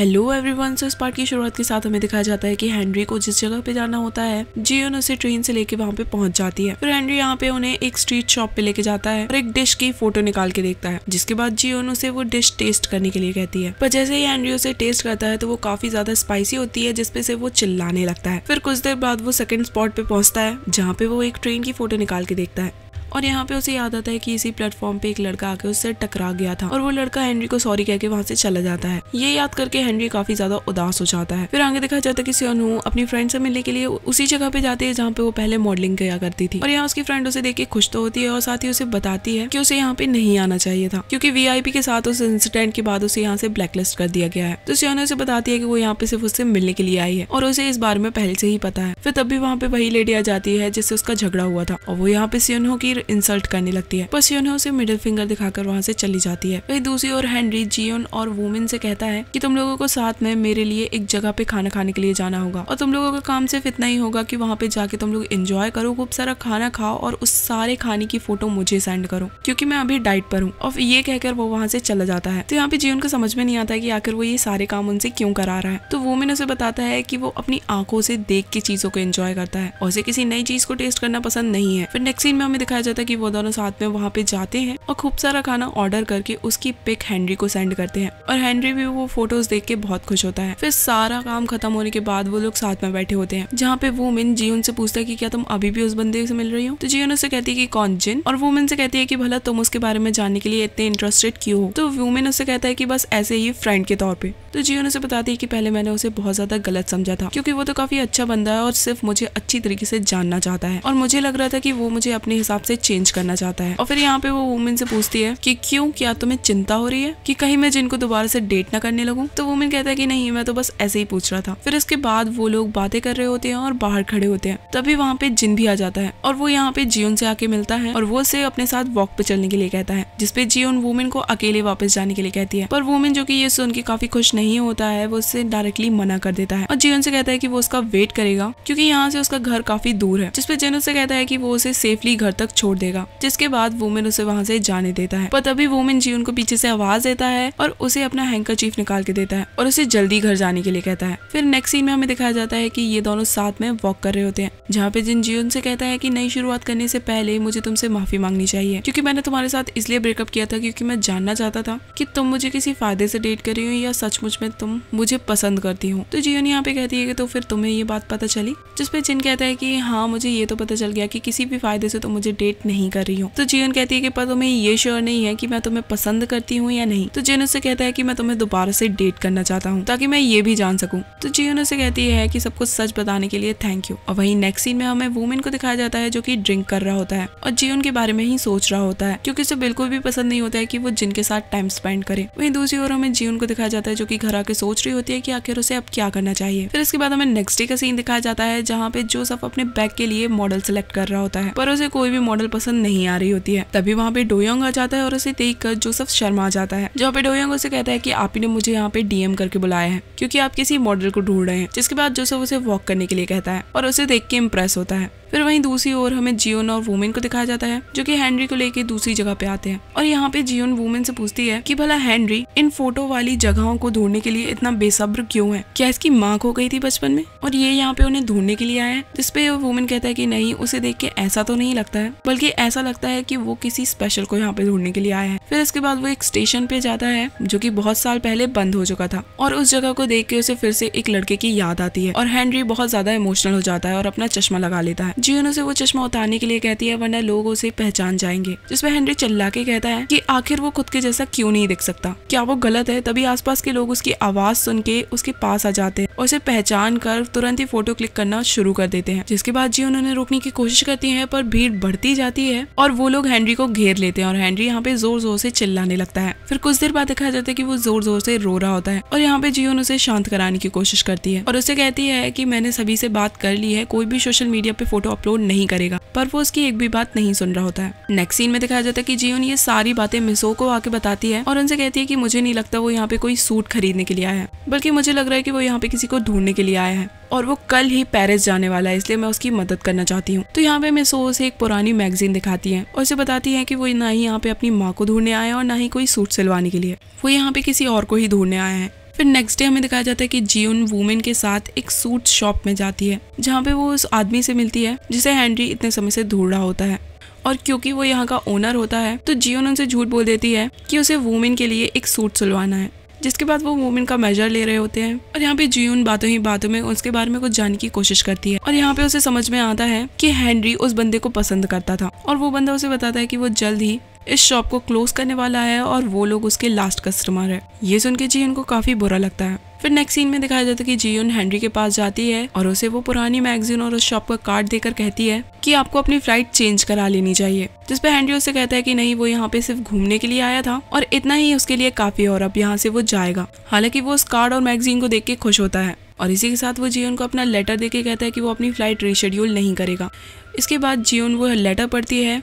hello everyone so इस part की शुरुआत के साथ हमें दिखाया जाता है कि हेनरी को जिस जगह पे जाना होता है जियोन उसे ट्रेन से लेके वहाँ पे पहुंच जाती है फिर हेनरी यहाँ पे उन्हें एक स्ट्रीट शॉप पे लेके जाता है और एक डिश की फोटो निकाल के देखता है जिसके बाद जियोन उसे वो डिश टेस्ट करने के लिए कहती है पर जैसे ही हेनरी उसे टेस्ट करता है तो वो काफी ज्यादा स्पाइसी होती है जिसपे से वो चिल्लाने लगता है फिर कुछ देर बाद वो सेकेंड स्पॉट पे पहुंचता है जहाँ पे वो एक ट्रेन की फोटो निकाल के देखता है और यहाँ पे उसे याद आता है कि इसी प्लेटफॉर्म पे एक लड़का आके उससे टकरा गया था और वो लड़का हेनरी को सॉरी कह के वहाँ से चला जाता है ये याद करके हेनरी काफी ज्यादा उदास हो जाता है फिर आगे देखा जाता है कि सियोनु अपनी फ्रेंड से मिलने के लिए उसी जगह पे जाती है जहाँ पे वो पहले मॉडलिंग किया करती थी और यहाँ उसकी फ्रेंड उसे देख के खुश तो होती है और साथ ही उसे बताती है की उसे यहाँ पे नहीं आना चाहिए था आई पी के साथ उस इंसिडेंट के बाद उसे यहाँ से ब्लैकलिस्ट कर दिया गया है तो सियोनु उसे बताती है की वो यहाँ पे सिर्फ उससे मिलने के लिए आई है और उसे इस बारे में पहले से ही पता है फिर तब भी वहाँ पे वही लेडी आ जाती है जिससे उसका झगड़ा हुआ था और वो यहाँ पे सियोनु की इंसल्ट करने लगती है पर सियोना उसे मिडिल फिंगर दिखाकर वहाँ से चली जाती है वही दूसरी ओर हेनरी जियोन और वुमेन से कहता है की तुम लोगों को साथ में मेरे लिए एक जगह पे खाना खाने के लिए जाना होगा और तुम लोगों का काम सिर्फ इतना ही होगा की वहाँ पे जाके तुम लोग इंजॉय करो खूब सारा खाना खाओ और उस सारे खाने की फोटो मुझे सेंड करो क्यूँकी मैं अभी डाइट पर हूँ और ये कहकर वो वहाँ से चला जाता है तो यहाँ पे जियोन को समझ में नहीं आता है कि आखिर वो ये सारे काम उनसे क्यों करा रहा है तो वुमेन उसे बताता है कि वो अपनी आंखों से देख के चीजों को एंजॉय करता है और उसे किसी नई चीज को टेस्ट करना पसंद नहीं है फिर नेक्स्ट सीन में हमें दिखाया जाता है कि वो दोनों साथ में वहाँ पे जाते हैं और खूब सारा खाना ऑर्डर करके उसकी पिक हेनरी को सेंड करते हैं और हेनरी भी वो फोटोज देख के बहुत खुश होता है फिर सारा काम खत्म होने के बाद वो लोग साथ में बैठे होते हैं जहाँ पे वुमेन जी उनसे पूछता है की क्या तुम अभी भी उस बंदे से मिल रही हो तो जी उनसे कहती है की कौन जिन और वुमेन से कहती है कि भला तुम उसके बारे में जानने के लिए इतने इंटरेस्टेड क्यों हो तो वुमेन उसे कहता है की बस ऐसे ही फ्रेंड के तौर पर तो जी उसे बताती है की पहले मैंने उसे बहुत ज्यादा गलत समझा था क्योंकि वो तो काफी अच्छा बंदा है और सिर्फ मुझे अच्छी तरीके से जानना चाहता है और मुझे लग रहा था की वो मुझे अपने हिसाब से चेंज करना चाहता है और फिर यहाँ पे वो वुमेन से पूछती है कि क्यों क्या तुम्हें चिंता हो रही है कि कहीं मैं जिनको दोबारा से डेट ना करने लगू तो वुमेन कहता है कि नहीं मैं तो बस ऐसे ही पूछ रहा था फिर इसके बाद वो लोग बातें कर रहे होते हैं और बाहर खड़े होते हैं तभी वहाँ पे जिन भी आ जाता है और वो यहाँ पे जियोन से आके मिलता है और वो उसे अपने साथ वॉक पे चलने के लिए कहता है जिसपे जियोन वुमेन को अकेले वापस जाने के लिए कहती है पर वुमेन जो की ये सुन के काफी खुश नहीं होता है वो उससे डायरेक्टली मना कर देता है और जियोन से कहता है की वो उसका वेट करेगा क्यूँकी यहाँ से उसका घर काफी दूर है जिसपे जिन उसे कहता है की वो उसे सेफली घर तक छोड़ छोड़ देगा जिसके बाद वुमेन उसे वहाँ से जाने देता है पर तभी वुमेन जी को पीछे से आवाज देता है और उसे अपना हैंकर चीफ निकाल के देता है और उसे जल्दी घर जाने के लिए कहता है फिर नेक्स्ट सीन में हमें दिखाया जाता है की ये दोनों साथ में वॉक कर रहे होते हैं जहाँ पे जिन जी से कहता है की नई शुरुआत करने से पहले मुझे तुमसे माफी मांगनी चाहिए क्यूँकी मैंने तुम्हारे साथ इसलिए ब्रेकअप किया था क्यूँकी मैं जानना चाहता था की तुम मुझे किसी फायदे से डेट कर रही हो या सचमुच में तुम मुझे पसंद करती हो तो जियोन यहाँ पे कहती है कि तो फिर तुम्हें ये बात पता चली जिसपे जिन कहता है कि हाँ मुझे ये तो पता चल गया कि किसी भी फायदे से तुम तो मुझे डेट एक्सेप्ट नहीं कर रही हूँ तो जियन कहती है कि पर तुम्हें ये श्योर नहीं है कि मैं तुम्हें पसंद करती हूँ या नहीं तो जियन उसे कहता है कि मैं तुम्हें दोबारा से डेट करना चाहता हूँ ताकि मैं ये भी जान सकूँ तो जियन उसे कहती है की सब कुछ सच बताने के लिए थैंक यू और वही नेक्स्ट सीन में हमें वुमेन को दिखाया जाता है जो की ड्रिंक कर रहा होता है और जियन के बारे में ही सोच रहा होता है क्योंकि उसे बिल्कुल भी पसंद नहीं होता है की वो जिनके साथ टाइम स्पेंड करे वही दूसरी ओर हमें जियन को दिखाया जाता है जो की घर आके सोच रही होती है की आखिर उसे अब क्या करना चाहिए फिर इसके बाद हमें नेक्स्ट डे का सीन दिखाया जाता है जहाँ पे जोसफ अपने बैग के लिए मॉडल सेलेक्ट कर रहा होता है पर उसे कोई भी मॉडल मॉडल पसंद नहीं आ रही होती है तभी वहाँ पे डोयोंग आ जाता है और उसे देख कर जोसफ शर्मा आ जाता है जहाँ पे डोयोंग उसे कहता है की आप ही ने मुझे यहाँ पे डीएम करके बुलाया है क्यूँकी आप किसी मॉडल को ढूंढ रहे हैं जिसके बाद जोसफ उसे वॉक करने के लिए कहता है और उसे देख के इम्प्रेस होता है फिर वहीं दूसरी ओर हमें जियोन और वुमेन को दिखाया जाता है जो कि हेनरी को लेके दूसरी जगह पे आते हैं और यहाँ पे जियोन वुमेन से पूछती है कि भला हेनरी इन फोटो वाली जगहों को ढूंढने के लिए इतना बेसब्र क्यों है क्या इसकी माँ खो गई थी बचपन में और ये यहाँ पे उन्हें ढूंढने के लिए आया है जिसपे वुमेन कहता है की नहीं उसे देख के ऐसा तो नहीं लगता है बल्कि ऐसा लगता है की वो किसी स्पेशल को यहाँ पे ढूंढने के लिए आया है फिर इसके बाद वो एक स्टेशन पे जाता है जो की बहुत साल पहले बंद हो चुका था और उस जगह को देख के उसे फिर से एक लड़के की याद आती है और हेनरी बहुत ज्यादा इमोशनल हो जाता है और अपना चश्मा लगा लेता है जियोन उसे वो चश्मा उतारने के लिए कहती है वरना लोग उसे पहचान जाएंगे जिसपे हेनरी चिल्ला के कहता है कि आखिर वो खुद के जैसा क्यों नहीं दिख सकता क्या वो गलत है तभी आसपास के लोग उसकी आवाज सुन के उसके पास आ जाते हैं और उसे पहचान कर तुरंत ही फोटो क्लिक करना शुरू कर देते हैं जिसके बाद जियोन उन्हें रोकने की कोशिश करती है पर भीड़ बढ़ती जाती है और वो लोग हेनरी को घेर लेते हैं और हेनरी यहाँ पे जोर जोर से चिल्लाने लगता है फिर कुछ देर बाद दिखाया जाता है की वो जोर जोर से रो रहा होता है और यहाँ पे जियोन उसे शांत कराने की कोशिश करती है और उसे कहती है की मैंने सभी से बात कर ली है कोई भी सोशल मीडिया पे फोटो अपलोड नहीं करेगा पर वो उसकी एक भी बात नहीं सुन रहा होता है नेक्स्ट सीन में दिखाया जाता है कि जियोन ये सारी बातें मिसो को आके बताती है और उनसे कहती है कि मुझे नहीं लगता वो यहाँ पे कोई सूट खरीदने के लिए आया है बल्कि मुझे लग रहा है कि वो यहाँ पे किसी को ढूंढने के लिए आया है और वो कल ही पेरिस जाने वाला है इसलिए मैं उसकी मदद करना चाहती हूँ तो यहाँ पे मिसो उसे एक पुरानी मैगजीन दिखाती है और उसे बताती है कि वो ना ही यहाँ पे अपनी माँ को ढूंढने आया है और ना ही कोई सूट सिलवाने के लिए वो यहाँ पे किसी और को ही ढूंढने आया है फिर नेक्स्ट डे हमें दिखाया जाता है कि उन वुमेन के साथ एक सूट शॉप में जाती है जहाँ पे वो उस आदमी से मिलती है जिसे हैंनरी इतने समय से ढूंढ रहा होता है और क्योंकि वो यहाँ का ओनर होता है तो जियोन उनसे झूठ बोल देती है कि उसे वुमेन के लिए एक सूट सिलवाना है जिसके बाद वो वुमेन का मेजर ले रहे होते हैं और यहाँ पे जियून बातों ही बातों में उसके बारे में कुछ जानने की कोशिश करती है और यहाँ पे उसे समझ में आता है कि हैंनरी उस बंदे को पसंद करता था और वो बंदा उसे बताता है कि वो जल्द ही इस शॉप को क्लोज करने वाला है और वो लोग उसके लास्ट कस्टमर है ये सुन के जी उनको काफी बुरा लगता है फिर नेक्स्ट सीन में दिखाया जाता है कि जीवन हेनरी के पास जाती है और उसे वो पुरानी मैगजीन और उस शॉप का कार्ड देकर कहती है कि आपको अपनी फ्लाइट चेंज करा लेनी चाहिए जिसपे हेनरी उसे कहता है कि नहीं वो यहाँ पे सिर्फ घूमने के लिए आया था और इतना ही उसके लिए काफी और अब यहाँ से वो जाएगा हालांकि वो उस कार्ड और मैगजीन को देख के खुश होता है और इसी के साथ वो जियन को अपना लेटर देके कहता है कि वो अपनी फ्लाइट रिशेड्यूल नहीं करेगा इसके बाद जियन वो लेटर पढ़ती है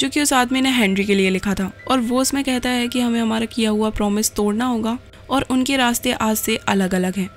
जो कि उस आदमी ने हैंनरी के लिए लिखा था और वो उसमें कहता है कि हमें हमारा किया हुआ प्रॉमिस तोड़ना होगा और उनके रास्ते आज से अलग अलग हैं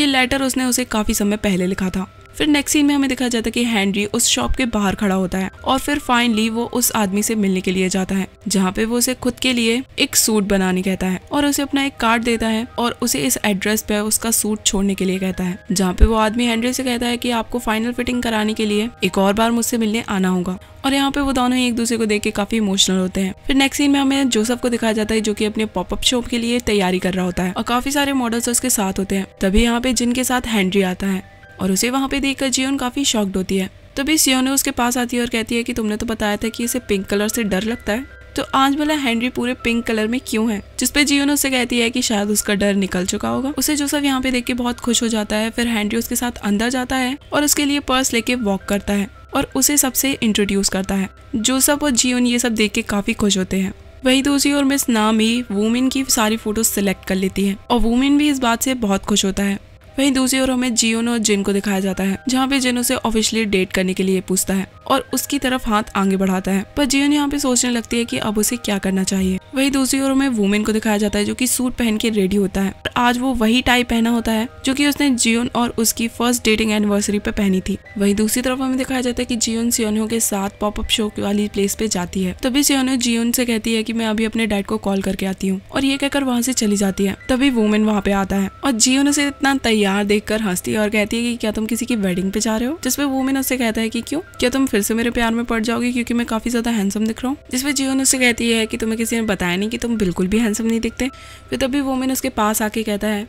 ये लेटर उसने उसे काफ़ी समय पहले लिखा था फिर नेक्स्ट सीन में हमें दिखाया जाता है कि हैंनरी उस शॉप के बाहर खड़ा होता है और फिर फाइनली वो उस आदमी से मिलने के लिए जाता है जहाँ पे वो उसे खुद के लिए एक सूट बनाने कहता है और उसे अपना एक कार्ड देता है और उसे इस एड्रेस पे उसका सूट छोड़ने के लिए कहता है जहाँ पे वो आदमी हैंनरी से कहता है की आपको फाइनल फिटिंग कराने के लिए एक और बार मुझसे मिलने आना होगा और यहाँ पे वो दोनों ही एक दूसरे को देख के काफी इमोशनल होते हैं फिर नेक्स्ट सीन में हमें जोसफ को दिखाया जाता है जो कि अपने पॉपअप शॉप के लिए तैयारी कर रहा होता है और काफी सारे मॉडल्स उसके साथ होते हैं तभी यहाँ पे जिनके साथ हैंनरी आता है और उसे वहाँ पे देखकर जियोन काफ़ी शॉक्ड होती है तभी तो सियोन उसके पास आती है और कहती है कि तुमने तो बताया था कि इसे पिंक कलर से डर लगता है तो आज बोला हेनरी पूरे पिंक कलर में क्यों है जिसपे जियोन उसे कहती है कि शायद उसका डर निकल चुका होगा उसे जो सब यहाँ पे देख के बहुत खुश हो जाता है फिर हेनरी उसके साथ अंदर जाता है और उसके लिए पर्स लेके वॉक करता है और उसे सबसे इंट्रोड्यूस करता है जोसफ और जियोन ये सब देख के काफी खुश होते हैं वही दूसरी ओर मिस नाम ही वुमेन की सारी फोटो सिलेक्ट कर लेती है और वुमेन भी इस बात से बहुत खुश होता है वहीं दूसरी ओर हमें जियोन और जिन को दिखाया जाता है जहाँ पे जिन उसे ऑफिशियली डेट करने के लिए पूछता है और उसकी तरफ हाथ आगे बढ़ाता है पर जियोन यहाँ पे सोचने लगती है की अब उसे क्या करना चाहिए वही दूसरी ओर हमें वुमेन को दिखाया जाता है जो की सूट पहन के रेडी होता है और आज वो वही टाई पहना होता है जो की उसने जियोन और उसकी फर्स्ट डेटिंग एनिवर्सरी पे पहनी थी वही दूसरी तरफ हमें दिखाया जाता है की जियोन सियोनो के साथ पॉपअप शो वाली प्लेस पे जाती है तभी सियोनियो जियोन से कहती है की मैं अभी अपने डैड को कॉल करके आती हूँ और ये कहकर वहाँ से चली जाती है तभी वुमेन वहाँ पे आता है और जियोन उसे इतना तैयार तैयार देखकर हंसती है और कहती है कि क्या तुम किसी की वेडिंग पे जा रहे हो जिसपे वुमेन उससे कहता है कि क्यों क्या तुम फिर से मेरे प्यार में पड़ जाओगी क्योंकि मैं काफी ज्यादा हैंडसम दिख रहा हूँ जिसपे जीवन उससे कहती है कि तुम्हें किसी ने बताया नहीं कि तुम बिल्कुल भी हैंडसम नहीं दिखते फिर तभी वुमेन उसके पास आके कहता है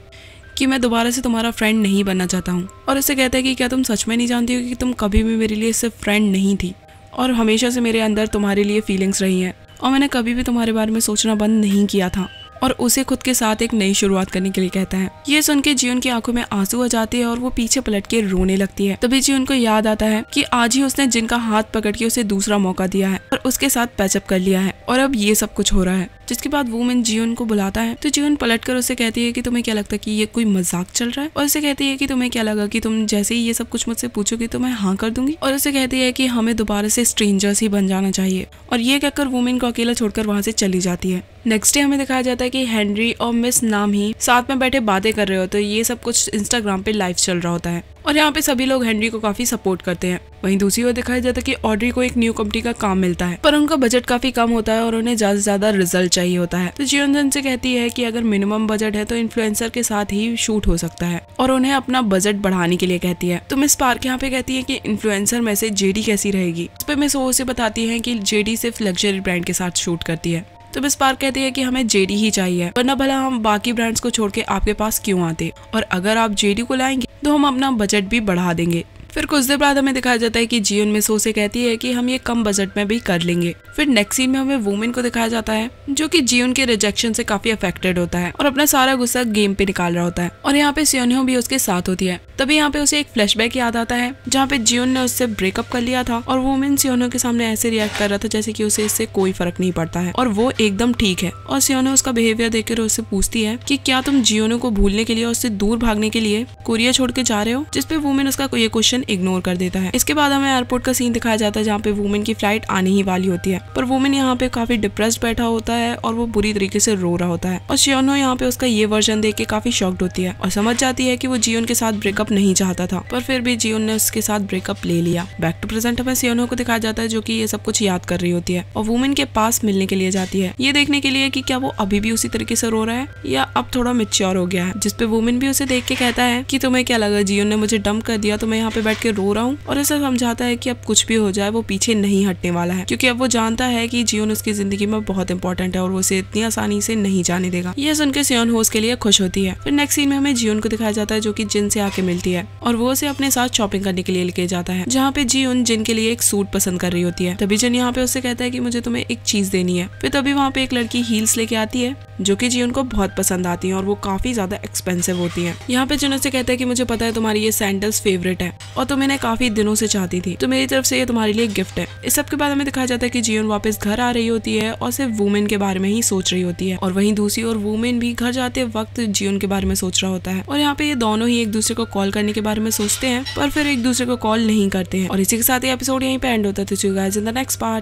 कि मैं दोबारा से तुम्हारा फ्रेंड नहीं बनना चाहता हूँ और उससे कहता है कि क्या तुम सच में नहीं जानती हो कि तुम कभी भी मेरे लिए सिर्फ फ्रेंड नहीं थी और हमेशा से मेरे अंदर तुम्हारे लिए फीलिंग्स रही हैं और मैंने कभी भी तुम्हारे बारे में सोचना बंद नहीं किया था और उसे खुद के साथ एक नई शुरुआत करने के लिए कहता है ये सुन के जीवन की आंखों में आंसू आ जाते हैं और वो पीछे पलट के रोने लगती है तभी जीवन को याद आता है की आज ही उसने जिनका हाथ पकड़ के उसे दूसरा मौका दिया है और उसके साथ पैचअप कर लिया है और अब ये सब कुछ हो रहा है जिसके बाद वुमेन जीवन को बुलाता है तो जीवन पलट कर उसे कहती है कि तुम्हें क्या लगता है कि ये कोई मजाक चल रहा है और उसे कहती है कि तुम्हें क्या लगा कि तुम जैसे ही ये सब कुछ मुझसे पूछोगे तो मैं हाँ कर दूंगी और उसे कहती है कि हमें दोबारा से स्ट्रेंजर्स ही बन जाना चाहिए और ये कहकर वुमेन को अकेला छोड़कर वहां से चली जाती है नेक्स्ट डे हमें दिखाया जाता है कि हेनरी और मिस नाम ही साथ में बैठे बातें कर रहे होते तो ये सब कुछ इंस्टाग्राम पे लाइव चल रहा होता है और यहाँ पे सभी लोग हेनरी को काफी सपोर्ट करते हैं वहीं दूसरी ओर दिखाया जाता है कि ऑड्री को एक न्यू कंपनी का काम मिलता है पर उनका बजट काफी कम होता है और उन्हें ज्यादा से ज्यादा रिजल्ट चाहिए होता है तो जियोजन से कहती है कि अगर मिनिमम बजट है तो इन्फ्लुएंसर के साथ ही शूट हो सकता है और उन्हें अपना बजट बढ़ाने के लिए कहती है तो मिस पार्क यहाँ पे कहती है की इन्फ्लुएंसर में से जेडी कैसी रहेगी उस पर मिस ओ से बताती है की जेडी सिर्फ लग्जरी ब्रांड के साथ शूट करती है तो मिस पार्क कहती है कि हमें जेडी ही चाहिए वरना भला हम बाकी ब्रांड्स को छोड़ के आपके पास क्यों आते और अगर आप जेडी को लाएंगे तो हम अपना बजट भी बढ़ा देंगे फिर कुछ देर बाद हमें दिखाया जाता है कि जीवन में सो से कहती है कि हम ये कम बजट में भी कर लेंगे फिर नेक्स्ट सीन में हमें वुमेन को दिखाया जाता है जो कि जी उनके रिजेक्शन से काफी अफेक्टेड होता है और अपना सारा गुस्सा गेम पे निकाल रहा होता है और यहाँ पे सियोनियो भी उसके साथ होती है तभी यहाँ पे उसे एक फ्लैशबैक याद आता है जहाँ पे जियोन ने उससे ब्रेकअप कर लिया था और वुमेन सियोनो के सामने ऐसे रिएक्ट कर रहा था जैसे की उसे इससे कोई फर्क नहीं पड़ता है और वो एकदम ठीक है और सियोनो उसका बिहेवियर देखकर उससे पूछती है की क्या तुम जियोनो को भूलने के लिए उससे दूर भागने के लिए कोरिया छोड़ के जा रहे हो जिसपे वुमेन उसका ये क्वेश्चन इग्नोर कर देता है इसके बाद हमें एयरपोर्ट का सीन दिखाया जाता है जहाँ पे वुमेन की फ्लाइट आने ही वाली होती है पर वुमेन यहाँ पे काफी डिप्रेस बैठा होता है और वो बुरी तरीके से रो रहा होता है और शियोनो यहाँ पे उसका ये वर्जन देख के काफी शॉक्ड होती है और समझ जाती है की वो जियोन के साथ ब्रेकअप नहीं चाहता था पर फिर भी जियोन ने उसके साथ ब्रेकअप ले लिया बैक टू प्रेजेंट हमें सियोनो को दिखाया जाता है जो की ये सब कुछ याद कर रही होती है और वुमेन के पास मिलने के लिए जाती है ये देखने के लिए की क्या वो अभी भी उसी तरीके से रो रहा है या अब थोड़ा मेच्योर हो गया है जिसपे वुमेन भी उसे देख के कहता है की तुम्हें क्या लगा जियो ने मुझे डम कर दिया तो मैं यहाँ पे बैठ के रो रहा हूँ और ऐसा समझाता है की अब कुछ भी हो जाए वो पीछे नहीं हटने वाला है क्योंकि अब वो जान जानता है कि जियोन उसकी जिंदगी में बहुत इंपॉर्टेंट है और वो उसे इतनी आसानी से नहीं जाने देगा यह सुनकर सियोन हो उसके लिए खुश होती है फिर नेक्स्ट सीन में हमें जियोन को दिखाया जाता है जो की जिन से आके मिलती है और वो उसे अपने साथ शॉपिंग करने के लिए लेके जाता है जहाँ पे जियोन जिन के लिए एक सूट पसंद कर रही होती है तभी जिन यहाँ पे उससे कहता है की मुझे तुम्हें एक चीज देनी है फिर तभी वहाँ पे एक लड़की हील्स लेके आती है जो की जियोन को बहुत पसंद आती है और वो काफी ज्यादा एक्सपेंसिव होती है यहाँ पे जिन उसे कहता है की मुझे पता है तुम्हारी ये सैंडल्स फेवरेट है और तुम इन्हें काफी दिनों से चाहती थी तो मेरी तरफ से ये तुम्हारे लिए गिफ्ट है इस सब के बाद हमें दिखाया जाता है की जियो और वापस घर आ रही होती है और सिर्फ वुमेन के बारे में ही सोच रही होती है और वहीं दूसरी ओर वुमेन भी घर जाते वक्त जियोन के बारे में सोच रहा होता है और यहाँ पे ये दोनों ही एक दूसरे को कॉल करने के बारे में सोचते हैं पर फिर एक दूसरे को कॉल नहीं करते हैं और इसी के साथ ये एपिसोड यहीं पे एंड होता है नेक्स्ट तो पार्ट